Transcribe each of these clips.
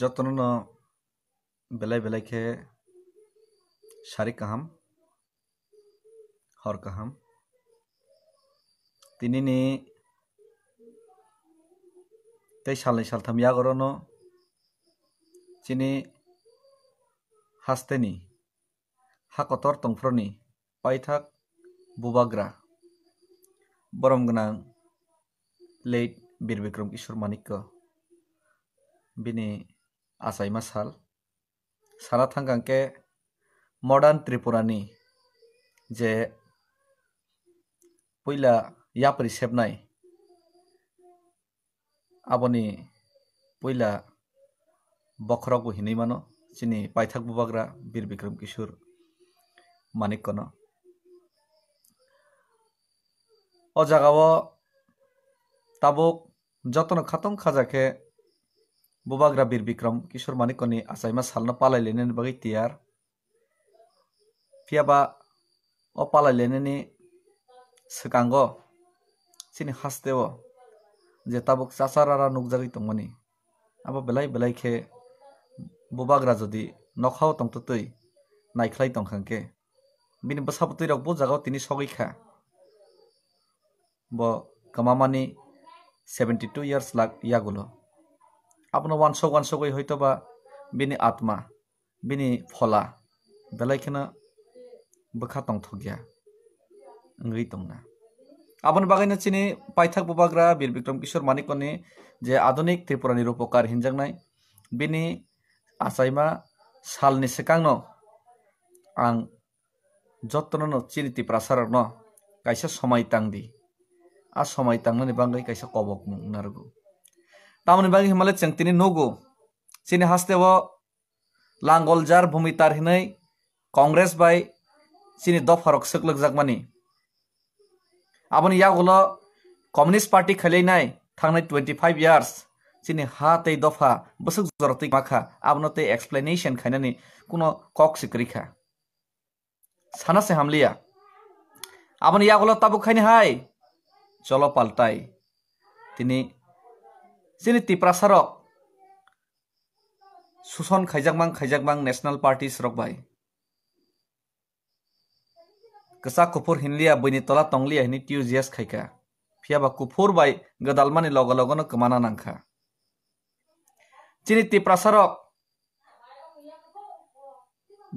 যত্ন ন বেলাই বেলাই খে শারিক কাহাম হর কাহাম তিনি নি তাই সালে সাল থামিয়া গরনো চিনি হাসতে হাস্তেনি হাকতর তংফ্রনি পাইথাক বুবাগ্রা বরম গনাং লেট বীর বিক্রম কিশোর মানিক্য বিনি आसाइमा साल साना थांगांके मडार्न त्रिपुरानि जे पयला यापरि सेबनाय आबनि पयला बखरागु हिनैमानो चिनि पायथाक बुबाग्रा बिर बिक्रम किशोर मानिकन अ जागाव ताबुक যতন খাতং খাজাকে বুবাগ্ৰা বীৰ বিক্ৰম কিশোৰ মানিকনি আছাইমা চালনা পালাইলেনে বাগৈ তিয়াৰ পিয়াবা অ পালাইলেনে চিকাংগ চিনি শাস্তেৱ জেতাবক চাচাৰা নুকজাগৈ তংমানি আব বেলাই বেলাই খে বুবাগ্ৰা যদি নখাও তংততৈ নাইখলাই তংখাংকে বিনি বসাবতৈ ৰ জাগাও তিনি সগৈখা ব কমামানি ছেভেণ্টি টু ইয়াৰ্ছ লাগ ইয়াগুলো আপনার ওয়ানশো ওয়ানশো কই হয়তো বা বিনি আত্মা বিনি ফলা বেলাইখানা বখা তং থগিয়া ওই তংনা আপন বাগাইনা চিনি পাইথাক বোবাগ্রা বীর বিক্রম কিশোর মানিকনি যে আধুনিক ত্রিপুরা নিরূপকার হিনজাংনাই বিনি আসাইমা সালনি সেকাংন আং যত্নন চিনিতি প্রাসারন কাইসা সময় দি আর সময় তাংনানি বাঙ্গাই কাইসা কবক মুনারগু तामुनि बागि हिमालय चेंगतिनि नोगु सिनि हास्तेबो लांगलजार भूमि तारहिनै कांग्रेस बाय सिनि दफारक सोकलोगजाकमानि आबनि यागुलो कम्युनिस्ट पार्टी खैलायनाय थांनाय 25 ইয়ার্স চিনি হাতে দফা বসুক জরতে মাখা আবনতে এক্সপ্লেনেশন খাইনানি কোনো কক সিকরিখা সানাসে হামলিয়া আবন ইয়াগুলো তাবুক খাইনি হাই চলো পাল্টাই তিনি chini tiprasarok suson khaijakmang khaijakmang national parties rok bai kasa kupur hinlia bini tola tonglia hini tiu jias khaika phiaba kupur bai gadalmani logalogono kamana nangkha chini tiprasarok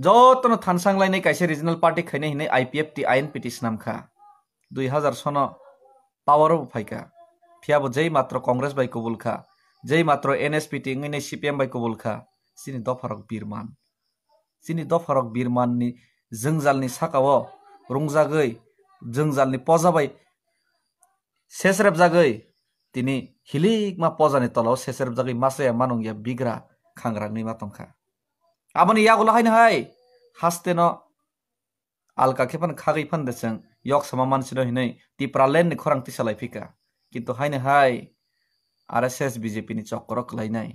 যতন থানসাংলাইনে কাইছে regional party খাইনে হিনে IPF টি আইন পিটিস নামখা দুই হাজার সন পাওয়ারও ফাইকা ফিয়াবো যেই মাত্র Congress by কবুল খা যেই মাত্র এনএসপি টি ইংনে সিপিএম বাই কবুল খা চিনি দফারক বীরমান চিনি দফারক বীরমাননি জোंजालनि साखाव रंजागै जोंजालनि पजाबाय सेसरेबजागै তিনি হিলিক মা পজানি তলাও সেসের জাগি মাসে মানুয়া বিগ্রা খাংরাংনি মাতমখা আবনি ইয়াগুলা হাইন হাই হাসতে ন আলকা খেপান খাগৈ ফান্দেছেন ইয়ক সামা মানসিনো হিনৈ তিপ্রা লেননি খরাংতি সালাইফিকা কিন্তু হাইনে হাই আর এস এস বিজেপিনি চক্র ক্লাইনাই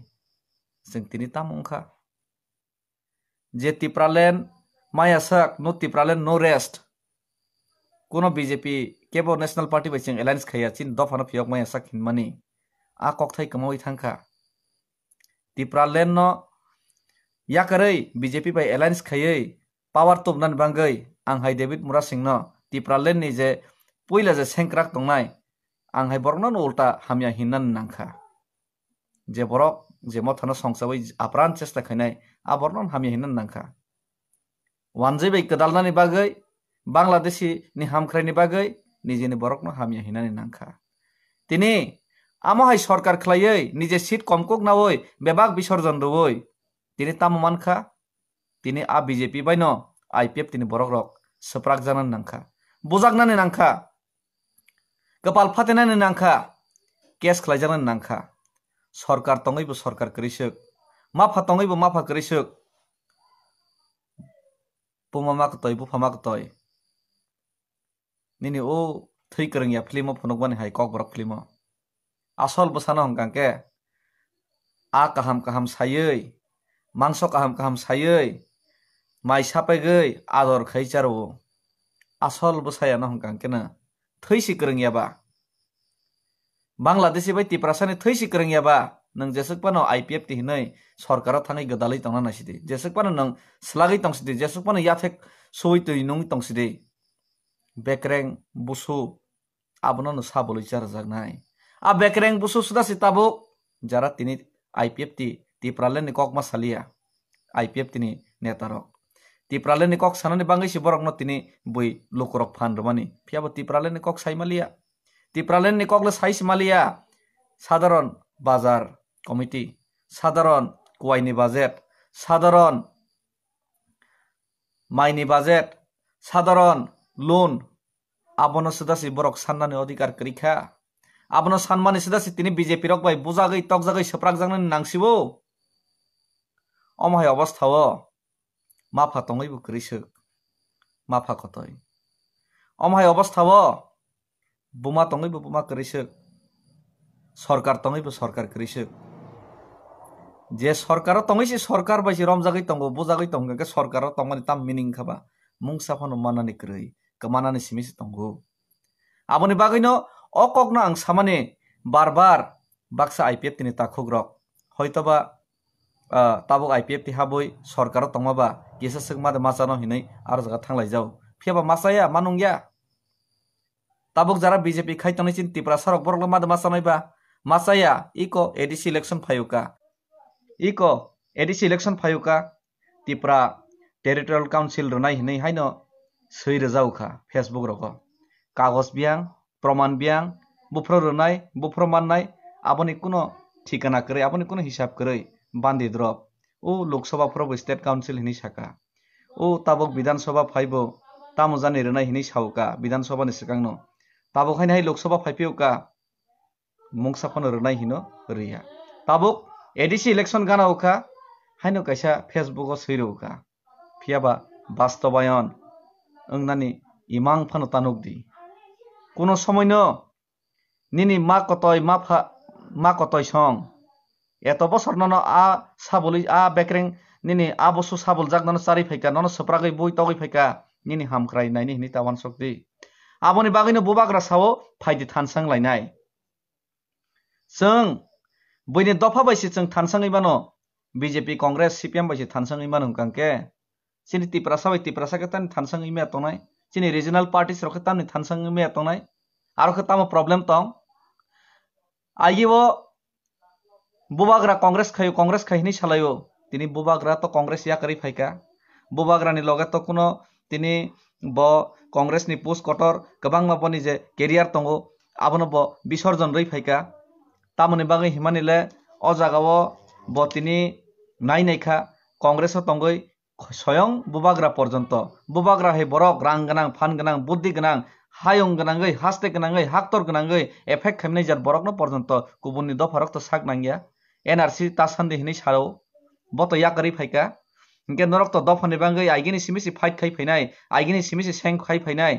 जों तिनि तामुंखा जे तिप्रालेन माया सक नो तिप्रालेन नो रेस्ट कोनो बीजेपी केबो नेशनल पार्टी बै जों एलायन्स खाया चिन दफानो फियक माया सक हिनमानि आ ककथाय कमावै थांखा तिप्रालेन नो याकरै बीजेपी बै एलायन्स खायै पावार तोबनान बांगै आं हाय डेभिड मुरा सिंह नो तिप्रालेन नि जे पहिला जे सेंक्राक दंनाय ang hai borokno no ulta hamya hinan nangkha je borok je mothano songsabai apran chesta khainai a borokno hamya hinan nangkha wanjei bai kadalnani bagai bangladeshi ni hamkhraini bagai নিজেনি বরকনো হামিয়া হিনানি নাংখা তিনি আমহাই সরকার খেলাইই নিজে seat কমকক না ওই বেবাক বিসর্জন দই তিনি তাম মানখা তিনি আ বিজেপি বাইন আইপিএফ তিনি বরক রক সপ্রাক জানান নাংখা বোজাকনানি নাংখা gapal fatena ne nangkha kes khlaijana nangkha sarkar tongai bo sarkar krisuk mapha tongai bo mapha krisuk puma mak toy bu phamak toy nini o thui karang ya film phonokbani hai kok brok film asol bosana hongkang ke आ काहाम काहाम सायै मांस काहाम काहाम सायै माइसा पैगै आदर खै चारो आसल बसायानो हंकांकेना थैसि गोरोंयाबा बांलादेशी बै तिप्रासानि थैसि गोरोंयाबा नों जेसकपानो IPF तिहिनै सरकारा थाङै गोदालै तंना नासिदि जेसकपानो नों स्लागै तंसिदि जेसकपानो याथेक सवैतै नों तंसिदि बेकरें बुसु आबनो नो साबोलै जार जागनाय आ बेकरें बुसु सुदा सिताबो যারা তিনি আইপিএফ টি টিপ্রালেন ককমা সালিয়া আইপিএফ তিনি নেতারক তিপ্ৰালে নি কক চানানি বাঙিছে বৰক নতিনি বৈ লোকৰক ফান ৰমানি ফিয়াব তিপ্ৰালে নি কক চাই মালিয়া তিপ্ৰালে নি কক চাই মালিয়া সাধাৰণ বাজাৰ কমিটি সাধাৰণ কোৱাইনি বাজেট সাধাৰণ মাইনী বাজেট সাধাৰণ লোন আপোন চুদাচি বৰক চান্নানি অধিকাৰ কৰিখা আপোন চানমানি চুদাচি তিনি বিজেপিৰক বাই বুজাগৈ টকজাগৈ চেপ্ৰাকজাঙানি নাংচিব অমহে অৱস্থা অ' মা ফাটঙই বুকৰি চুক মা ফাকতই অমহাই অৱস্থাব বোমা টঙিব বোমা কৰি চুক চৰকাৰ টঙিব চৰকাৰ কৰি চুক যে চৰকাৰ টঙিছে চৰকাৰ পাইছে ৰমজাগৈ টঙ বুজাগৈ টংগে চৰকাৰৰ টঙনি তাম মিনিং খাবা মুং চাফন মানানি কৰি কমানানি চিমিছে টংগু আপুনি বাগৈন অকক ন আং চামানে বাৰ বাৰ বাক্সা আই পি এফ তিনি তাকুগ্ৰক হয়তোবা তাবো আই পি এফ টি হাবই সরকার তোমাবা কেসা সঙ্গমা মাসানো হিনে আর জায়গা থাংলাই যাও ফেবা মাসাইয়া মানুং গিয়া তাবুক যারা বিজেপি খাইতনে চিন তিপরা সরক বরক মাদ মাসানোইবা মাসাইয়া ইকো এডিসি ইলেকশন ফায়ুকা ইকো এডিসি ইলেকশন ফায়ুকা তিপরা টেরিটোরিয়াল কাউন্সিল রনাই হিনে হাইন সৈর যাওকা ফেসবুক রক কাগজ বিয়াং প্রমাণ বিয়াং বুফ্র রনাই বুফ্র মাননাই আপনি কোনো ঠিকানা করে আপনি কোনো হিসাব করে বান্দিদ্রব ও লোকসভা ফ্রব স্টেট কাউন্সিল হিনি সাকা ও তাবক বিধানসভা ফাইব তামোজা নেরনাই হিনি সাউকা বিধানসভা নিসকাং তাবক হাইন হাই লোকসভা ফাইপিউকা মুংসাফন রনাই হিনো রিয়া তাবক এডিসি ইলেকশন গানা উকা হাইন কাইসা ফেসবুক সৈর উকা ফিয়াবা বাস্তবায়ন অংনানি ইমাং ফানো তানুক দি কোনো সময় নিনি মা কতই মা ফা মা কতই সং এত বছর নন আ সাবলি আ বেক্রেং নিনি আ বসু সাবল জাগ নন চারি ফাইকা নন সপ্রাগৈ বই তগৈ ফাইকা নিনি হামক্রাই নাইনি হিনি তাওয়ান শক্তি আবনি বাগৈনো বুবাগ্রা সাও ফাইদি থানসাং লাইনাই जों बैनि दफा बायसि जों थानसाङैबानो বিজেপি কংগ্রেস সিপিএম বাইসে থানসাङैমান হংকাংকে চিনি ত্রিপুরা সাবাই ত্রিপুরা সাকে তানি থানসাङैমে এতনাই চিনি রিজনাল পার্টিস রকে তানি থানসাङैমে এতনাই আর তামো প্রবলেম তং আইগিও बुबाग्रा कङ्ग्रेस खायो कङ्ग्रेस खाहिनी सालायो তিনি বুবাগ্রা তো কংগ্রেস ইয়াকারি ফাইকা বুবাগ্রানি লগে তো কোনো তিনি ব কংগ্রেস নি পুষ কটর গবাং মাপনি যে কেরিয়ার তঙ্গো আবন ব বিসর্জন রই ফাইকা তামনি বাগে হিমানিলে অ জাগাও ব তিনি নাই নাইখা কংগ্রেস তঙ্গই স্বয়ং বুবাগ্রা পর্যন্ত বুবাগ্রা হে বরক রাং গনাং ফান গনাং বুদ্ধি গনাং হায়ং গনাঙ্গই হাস্তে গনাঙ্গই হাক্তর গনাঙ্গই এফেক্ট খেমনি যার বরক পর্যন্ত কুবুননি দফারক তো সাক নাঙ্গিয়া এনআরসি তাসান্দি হিনি সারও বত ইয়াকারি ফাইকা ইনকে নরক তো দফানি বাঙ্গই আইগিনি সিমিসি ফাইট খাই ফাইনাই আইগিনি সিমিসি সেং খাই ফাইনাই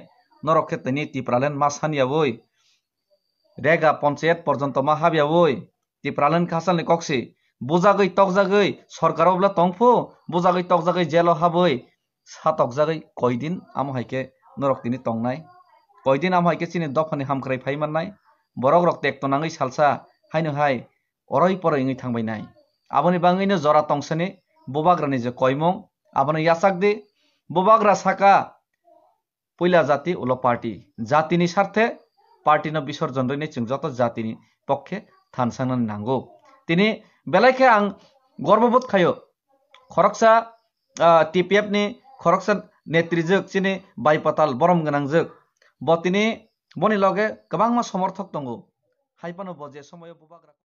নরক খেতনি টিপ্রালেন মাসানিয়া বই রেগা পঞ্চায়েত পর্যন্ত মা হাবিয়া বই টিপ্রালেন খাসালনি কক্সি বুজাগৈ তকজাগৈ সরকারও বোলে টংফু বুজাগৈ তকজাগৈ জেল হাবৈ সাত অকজাগৈ কয়দিন আমহাইকে নরক তিনি টংনাই কয়দিন আমহাইকে চিনি দফানি হামখ্রাই নাই বরক রক্ত নাঙ্গি সালসা হাইনু হাই oroi poro ingui thangbai nai জরা bangai ববাগ্রা নিজে কয়মং আবনে ইয়াসাক দে ববাগ্রা সাকা yasak পইলা জাতি ওলো পার্টি জাতি স্বার্থে পার্টি ন বিসর্জন রইনে চিং যত জাতি পক্ষে থানসান নাঙ্গো তিনি বেলাইখে আং গর্ববোধ খায়ো খরকসা টিপিএফ নি খরকসা নেত্রীজক চিনি বাইপাতাল বরম গনাংজক বতিনি বনি লগে গবাং সমর্থক দঙ্গো হাইপানো বজে সময় বুবাগ্রা